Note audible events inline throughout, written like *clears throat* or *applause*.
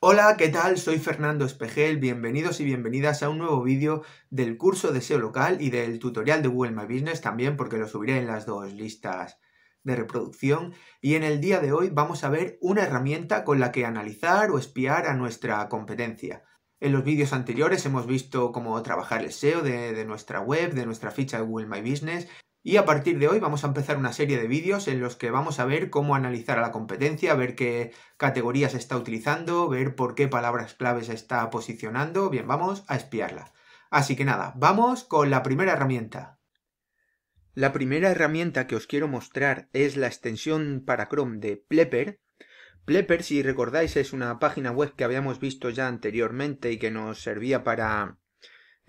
Hola, ¿qué tal? Soy Fernando Espejel, bienvenidos y bienvenidas a un nuevo vídeo del curso de SEO local y del tutorial de Google My Business también porque lo subiré en las dos listas de reproducción y en el día de hoy vamos a ver una herramienta con la que analizar o espiar a nuestra competencia. En los vídeos anteriores hemos visto cómo trabajar el SEO de, nuestra web, de nuestra ficha de Google My Business y a partir de hoy vamos a empezar una serie de vídeos en los que vamos a ver cómo analizar a la competencia, ver qué categorías está utilizando, ver por qué palabras claves está posicionando. Bien, vamos a espiarla. Así que nada, vamos con la primera herramienta. La primera herramienta que os quiero mostrar es la extensión para Chrome de Plepper. Plepper, si recordáis, es una página web que habíamos visto ya anteriormente y que nos servía para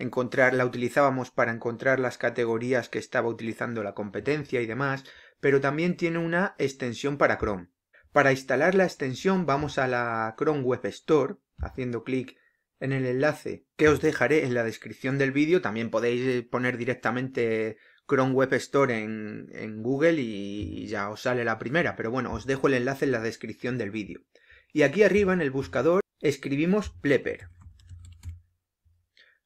encontrar, la utilizábamos para encontrar las categorías que estaba utilizando la competencia y demás, pero también tiene una extensión para Chrome. Para instalar la extensión vamos a la Chrome Web Store, haciendo clic en el enlace que os dejaré en la descripción del vídeo. También podéis eh, poner directamente Chrome Web Store en, en, Google y ya os sale la primera, pero bueno, os dejo el enlace en la descripción del vídeo. Y aquí arriba en el buscador escribimos Plepper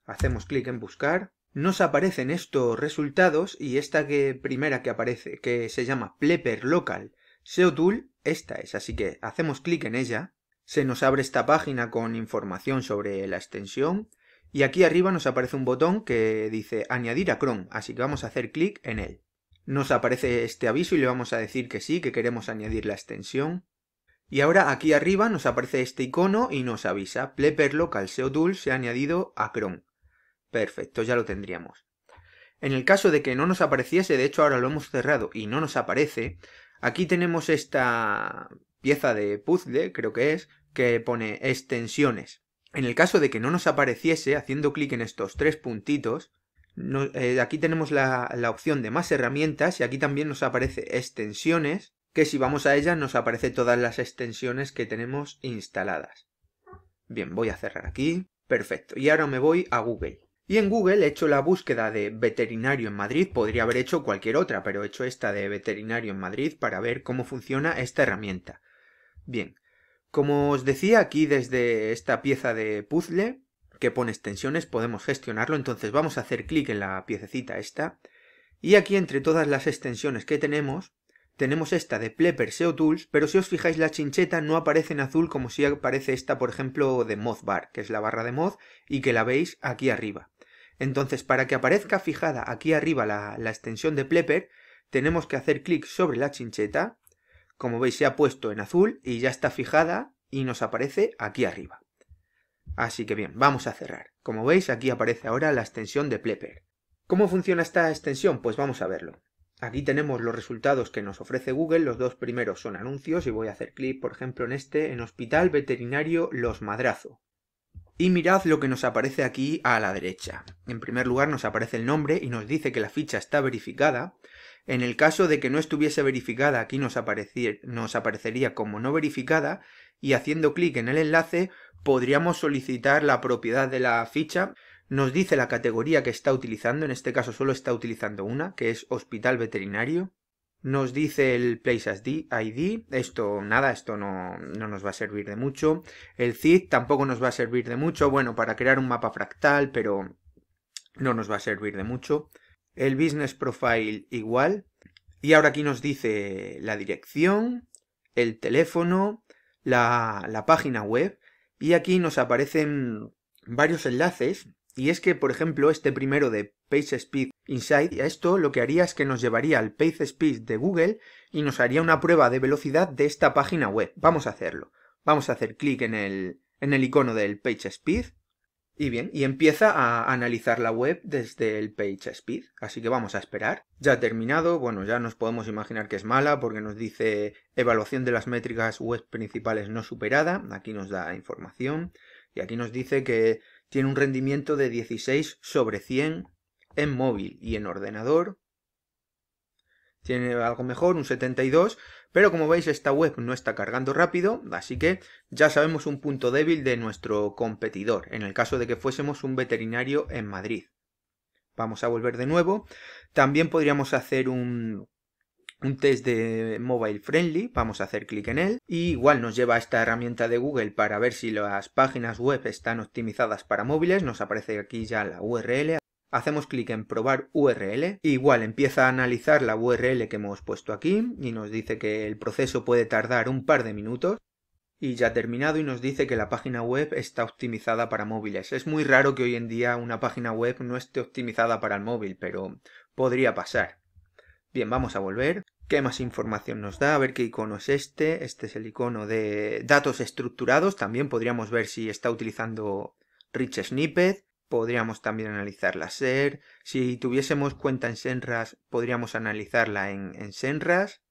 hacemos clic en buscar, nos aparecen estos resultados y esta que primera que aparece, que se llama Plepper Local SEO Tool, esta es, así que hacemos clic en ella, se nos abre esta página con información sobre la extensión y aquí arriba nos aparece un botón que dice añadir a Chrome, así que vamos a hacer clic en él. Nos aparece este aviso y le vamos a decir que sí, que queremos añadir la extensión. Y ahora aquí arriba nos aparece este icono y nos avisa Plepper Local SEO Tool se ha añadido a Chrome. Perfecto, ya lo tendríamos. En el caso de que no nos apareciese, de hecho ahora lo hemos cerrado y no nos aparece, aquí tenemos esta pieza de puzzle, creo que es, que pone extensiones. En el caso de que no nos apareciese, haciendo clic en estos tres puntitos, eh, aquí tenemos la, la opción de más herramientas y aquí también nos aparece extensiones, que si vamos a ella nos aparece todas las extensiones que tenemos instaladas. Bien, voy a cerrar aquí. Perfecto. Y ahora me voy a Google. Y en Google he hecho la búsqueda de veterinario en Madrid, podría haber hecho cualquier otra, pero he hecho esta de veterinario en Madrid para ver cómo funciona esta herramienta. Bien, como os decía aquí desde esta pieza de puzzle que pone extensiones podemos gestionarlo, entonces vamos a hacer clic en la piececita esta y aquí entre todas las extensiones que tenemos tenemos esta de Plepper SEO Tools, pero si os fijáis la chincheta no aparece en azul como si aparece esta por ejemplo de Mozbar, que es la barra de Moz y que la veis aquí arriba. Entonces, para que aparezca fijada aquí arriba la, extensión de Plepper, tenemos que hacer clic sobre la chincheta. Como veis, se ha puesto en azul y ya está fijada y nos aparece aquí arriba. Así que bien, vamos a cerrar. Como veis, aquí aparece ahora la extensión de Plepper. ¿Cómo funciona esta extensión? Pues vamos a verlo. Aquí tenemos los resultados que nos ofrece Google, los dos primeros son anuncios y voy a hacer clic, por ejemplo, en este, en Hospital Veterinario Los Madrazo. Y mirad lo que nos aparece aquí a la derecha. En primer lugar nos aparece el nombre y nos dice que la ficha está verificada. En el caso de que no estuviese verificada, aquí nos, nos aparecería como no verificada y haciendo clic en el enlace podríamos solicitar la propiedad de la ficha. Nos dice la categoría que está utilizando, en este caso solo está utilizando una, que es hospital veterinario. Nos dice el Place ID, esto nada, esto no, no, nos va a servir de mucho. El zip tampoco nos va a servir de mucho, bueno, para crear un mapa fractal, pero no nos va a servir de mucho. El business profile igual. Y ahora aquí nos dice la dirección, el teléfono, la, la página web. Y aquí nos aparecen varios enlaces. Y es que, por ejemplo, este primero de PageSpeed Inside a esto lo que haría es que nos llevaría al Page Speed de Google y nos haría una prueba de velocidad de esta página web. Vamos a hacerlo. Vamos a hacer clic en el, en el icono del Page Speed. Y bien, y empieza a analizar la web desde el page speed, así que vamos a esperar. Ya ha terminado, bueno, ya nos podemos imaginar que es mala porque nos dice evaluación de las métricas web principales no superada, aquí nos da información y aquí nos dice que tiene un rendimiento de 16 sobre 100 en móvil y en ordenador tiene algo mejor, un 72, pero como veis esta web no está cargando rápido, así que ya sabemos un punto débil de nuestro competidor, en el caso de que fuésemos un veterinario en Madrid. Vamos a volver de nuevo. También podríamos hacer un, un test de mobile friendly, vamos a hacer clic en él, y igual nos lleva a esta herramienta de Google para ver si las páginas web están optimizadas para móviles, nos aparece aquí ya la URL, hacemos clic en probar URL, igual empieza a analizar la URL que hemos puesto aquí y nos dice que el proceso puede tardar un par de minutos y ya ha terminado y nos dice que la página web está optimizada para móviles. Es muy raro que hoy en día una página web no esté optimizada para el móvil, pero podría pasar. Bien, vamos a volver. ¿Qué más información nos da? A ver qué icono es este. Este es el icono de datos estructurados. También podríamos ver si está utilizando Rich Snippet podríamos también analizarla SER. Si tuviésemos cuenta en Senras, podríamos analizarla en, Senras.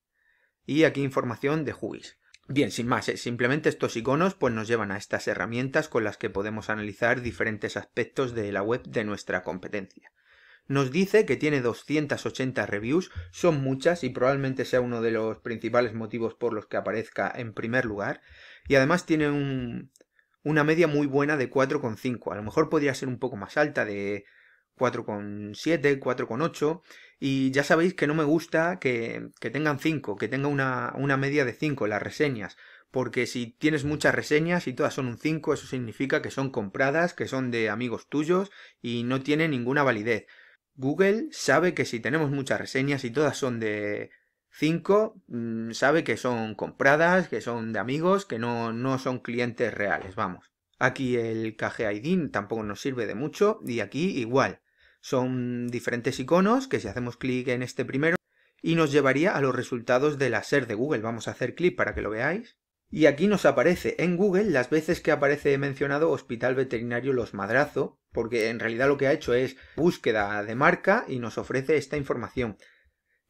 Y aquí información de juiz Bien, sin más, ¿eh? simplemente estos iconos pues nos llevan a estas herramientas con las que podemos analizar diferentes aspectos de la web de nuestra competencia. Nos dice que tiene 280 reviews, son muchas y probablemente sea uno de los principales motivos por los que aparezca en primer lugar. Y además tiene un, una media muy buena de 4,5. A lo mejor podría ser un poco más alta de 4,7, 4,8. Y ya sabéis que no me gusta que, tengan 5, que tenga una, una, media de 5 las reseñas. Porque si tienes muchas reseñas y todas son un 5, eso significa que son compradas, que son de amigos tuyos y no tienen ninguna validez. Google sabe que si tenemos muchas reseñas y todas son de 5, mm, sabe que son compradas, que son de amigos, que no, no son clientes reales, vamos. Aquí el caje tampoco nos sirve de mucho y aquí igual. Son diferentes iconos que si hacemos clic en este primero y nos llevaría a los resultados de la SER de Google. Vamos a hacer clic para que lo veáis. Y aquí nos aparece en Google las veces que aparece mencionado Hospital Veterinario Los Madrazo, porque en realidad lo que ha hecho es búsqueda de marca y nos ofrece esta información.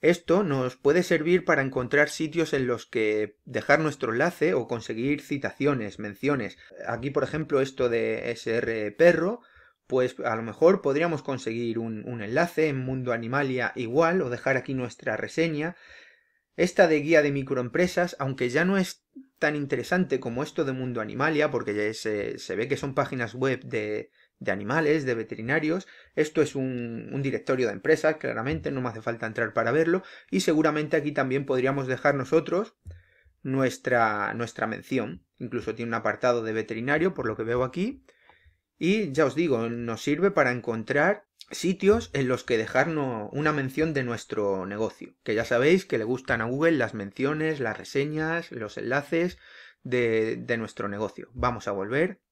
Esto nos puede servir para encontrar sitios en los que dejar nuestro enlace o conseguir citaciones, menciones. Aquí, por ejemplo, esto de SR Perro, pues a lo mejor podríamos conseguir un, enlace en Mundo Animalia igual o dejar aquí nuestra reseña. Esta de guía de microempresas, aunque ya no es tan interesante como esto de Mundo Animalia, porque ya se ve que son páginas web de, de animales, de veterinarios. Esto es un, directorio de empresas, claramente, no me hace falta entrar para verlo. Y seguramente aquí también podríamos dejar nosotros nuestra, nuestra mención. Incluso tiene un apartado de veterinario, por lo que veo aquí. Y ya os digo, nos sirve para encontrar sitios en los que dejarnos una mención de nuestro negocio. Que ya sabéis que le gustan a Google las menciones, las reseñas, los enlaces de, de nuestro negocio. Vamos a volver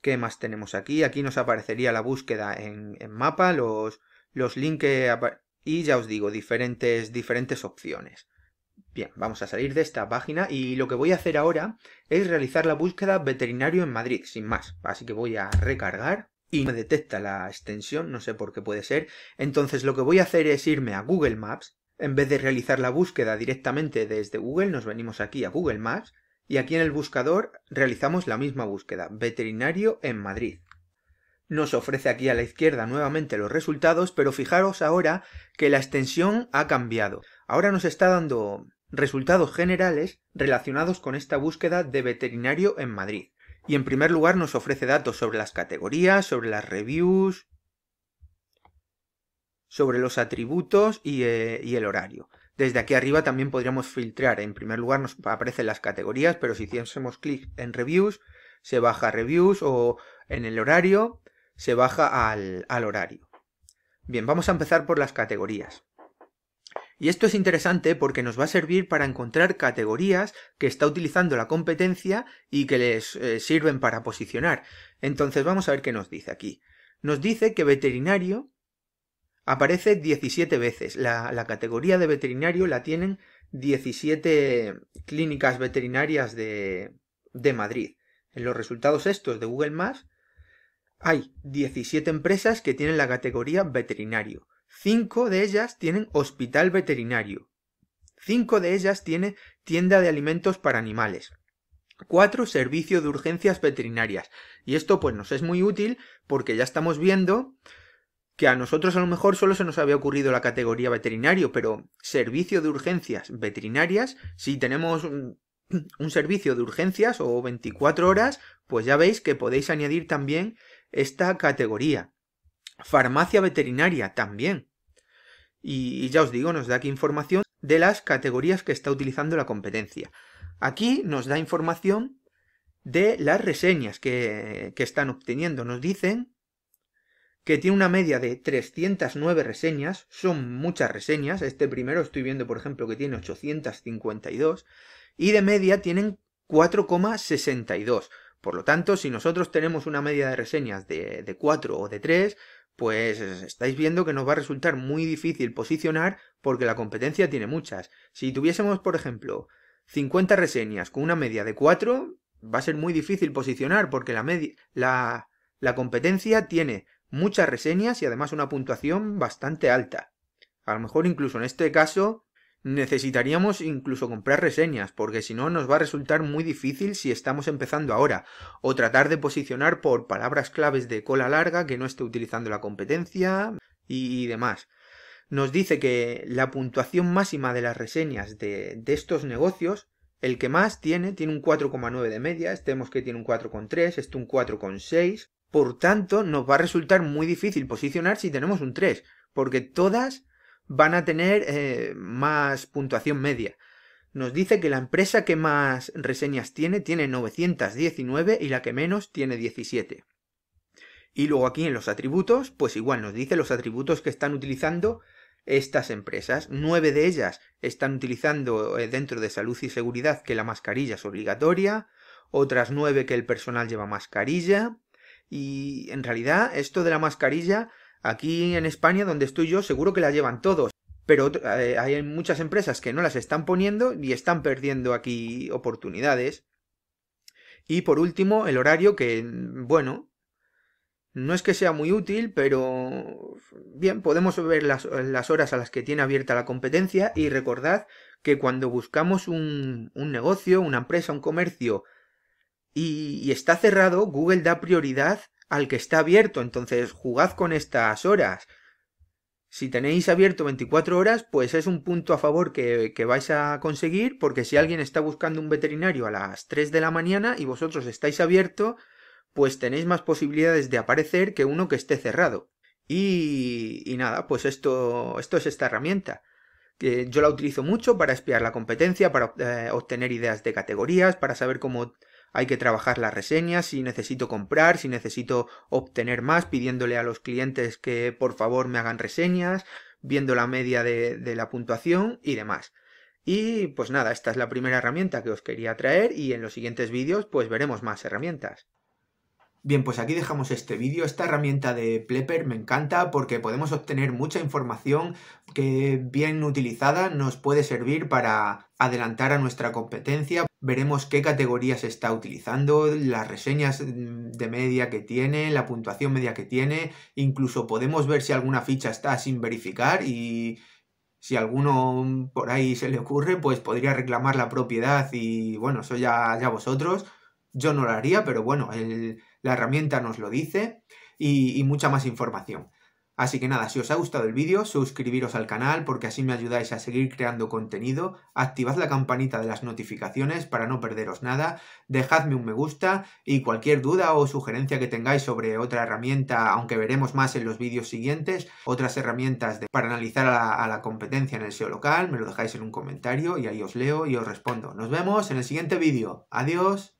¿Qué más tenemos aquí? Aquí nos aparecería la búsqueda en, mapa, los, los links y ya os digo, diferentes, diferentes opciones. Bien, vamos a salir de esta página y lo que voy a hacer ahora es realizar la búsqueda veterinario en Madrid, sin más. Así que voy a recargar y me detecta la extensión, no sé por qué puede ser. Entonces lo que voy a hacer es irme a Google Maps. En vez de realizar la búsqueda directamente desde Google, nos venimos aquí a Google Maps y aquí en el buscador realizamos la misma búsqueda, veterinario en Madrid. Nos ofrece aquí a la izquierda nuevamente los resultados, pero fijaros ahora que la extensión ha cambiado. Ahora nos está dando resultados generales relacionados con esta búsqueda de veterinario en Madrid. Y en primer lugar nos ofrece datos sobre las categorías, sobre las reviews, sobre los atributos y, eh, y el horario. Desde aquí arriba también podríamos filtrar. En primer lugar nos aparecen las categorías, pero si hiciésemos clic en reviews, se baja a reviews o en el horario, se baja al, al horario. Bien, vamos a empezar por las categorías. Y esto es interesante porque nos va a servir para encontrar categorías que está utilizando la competencia y que les eh, sirven para posicionar. Entonces vamos a ver qué nos dice aquí. Nos dice que veterinario Aparece 17 veces. La, categoría de veterinario la tienen 17 clínicas veterinarias de, de Madrid. En los resultados estos de Google Maps hay 17 empresas que tienen la categoría veterinario. 5 de ellas tienen hospital veterinario. 5 de ellas tienen tienda de alimentos para animales. 4 servicio de urgencias veterinarias. Y esto pues nos es muy útil porque ya estamos viendo que a nosotros a lo mejor solo se nos había ocurrido la categoría veterinario, pero servicio de urgencias veterinarias, si tenemos un, *clears throat* servicio de urgencias o 24 horas, pues ya veis que podéis añadir también esta categoría. Farmacia veterinaria también. Y, y ya os digo, nos da aquí información de las categorías que está utilizando la competencia. Aquí nos da información de las reseñas que, que están obteniendo. Nos dicen que tiene una media de 309 reseñas, son muchas reseñas, este primero estoy viendo por ejemplo que tiene 852, y de media tienen 4,62. Por lo tanto, si nosotros tenemos una media de reseñas de, de 4 o de 3, pues estáis viendo que nos va a resultar muy difícil posicionar porque la competencia tiene muchas. Si tuviésemos, por ejemplo, 50 reseñas con una media de 4, va a ser muy difícil posicionar porque la, la, la competencia tiene muchas reseñas y además una puntuación bastante alta. A lo mejor incluso en este caso necesitaríamos incluso comprar reseñas, porque si no nos va a resultar muy difícil si estamos empezando ahora, o tratar de posicionar por palabras claves de cola larga que no esté utilizando la competencia y, demás. Nos dice que la puntuación máxima de las reseñas de, estos negocios, el que más tiene, tiene un 4,9 de media, este que tiene un 4,3, este un 4,6, por tanto, nos va a resultar muy difícil posicionar si tenemos un 3, porque todas van a tener eh, más puntuación media. Nos dice que la empresa que más reseñas tiene tiene 919 y la que menos tiene 17. Y luego aquí en los atributos, pues igual nos dice los atributos que están utilizando estas empresas. Nueve de ellas están utilizando eh, dentro de salud y seguridad que la mascarilla es obligatoria, otras nueve que el personal lleva mascarilla, y en realidad esto de la mascarilla, aquí en España, donde estoy yo, seguro que la llevan todos. Pero eh, hay muchas empresas que no las están poniendo y están perdiendo aquí oportunidades. Y por último, el horario que, bueno, no es que sea muy útil, pero bien, podemos ver las, horas a las que tiene abierta la competencia y recordad que cuando buscamos un negocio, una empresa, un comercio, y, está cerrado, Google da prioridad al que está abierto, entonces jugad con estas horas. Si tenéis abierto 24 horas, pues es un punto a favor que, vais a conseguir, porque si alguien está buscando un veterinario a las 3 de la mañana y vosotros estáis abierto, pues tenéis más posibilidades de aparecer que uno que esté cerrado. Y, nada, pues esto, esto es esta herramienta. Que yo la utilizo mucho para espiar la competencia, para eh, obtener ideas de categorías, para saber cómo hay que trabajar las reseñas, si necesito comprar, si necesito obtener más, pidiéndole a los clientes que por favor me hagan reseñas, viendo la media de, de la puntuación y demás. Y pues nada, esta es la primera herramienta que os quería traer y en los siguientes vídeos pues veremos más herramientas. Bien, pues aquí dejamos este vídeo. Esta herramienta de Plepper me encanta porque podemos obtener mucha información que bien utilizada nos puede servir para adelantar a nuestra competencia. Veremos qué categoría se está utilizando, las reseñas de media que tiene, la puntuación media que tiene. Incluso podemos ver si alguna ficha está sin verificar y si alguno por ahí se le ocurre, pues podría reclamar la propiedad y bueno, eso ya, ya vosotros. Yo no lo haría, pero bueno, el la herramienta nos lo dice y, mucha más información. Así que nada, si os ha gustado el vídeo, suscribiros al canal porque así me ayudáis a seguir creando contenido, activad la campanita de las notificaciones para no perderos nada, dejadme un me gusta y cualquier duda o sugerencia que tengáis sobre otra herramienta, aunque veremos más en los vídeos siguientes, otras herramientas para analizar a la competencia en el SEO local, me lo dejáis en un comentario y ahí os leo y os respondo. Nos vemos en el siguiente vídeo. Adiós.